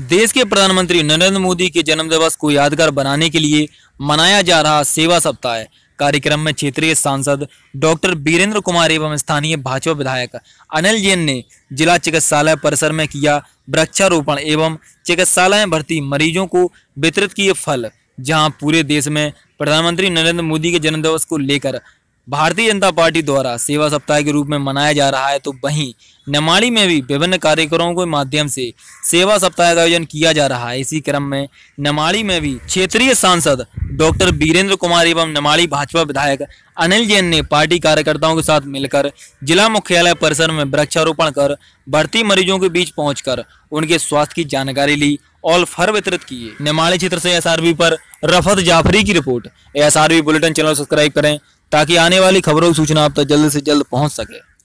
देश के प्रधानमंत्री नरेंद्र मोदी के जन्म दिवस को यादगार बनाने के लिए मनाया जा रहा सेवा सप्ताह कार्यक्रम में क्षेत्रीय सांसद डॉक्टर बीरेंद्र कुमार एवं स्थानीय भाजपा विधायक अनिल जैन ने जिला चिकित्सालय परिसर में किया वृक्षारोपण एवं चिकित्सालय भर्ती मरीजों को वितरित किए फल जहां पूरे देश में प्रधानमंत्री नरेंद्र मोदी के जन्मदिवस को लेकर भारतीय जनता पार्टी द्वारा सेवा सप्ताह के रूप में मनाया जा रहा है तो वहीं नमाड़ी में भी विभिन्न कार्यक्रमों के माध्यम से सेवा सप्ताह का आयोजन किया जा रहा है इसी क्रम में नमाड़ी में भी क्षेत्रीय सांसद डॉक्टर बीरेंद्र कुमार एवं नमाड़ी भाजपा विधायक अनिल जैन ने पार्टी कार्यकर्ताओं के साथ मिलकर जिला मुख्यालय परिसर में वृक्षारोपण कर बढ़ती मरीजों के बीच पहुँच उनके स्वास्थ्य की जानकारी ली और फर वितरित किए नमाड़ी क्षेत्र से एस पर रफत जाफरी की report S bulletin channel subscribe करें ताकि आने वाली खबरों की सूचना आप तक जल्द से जल्द पहुंच सके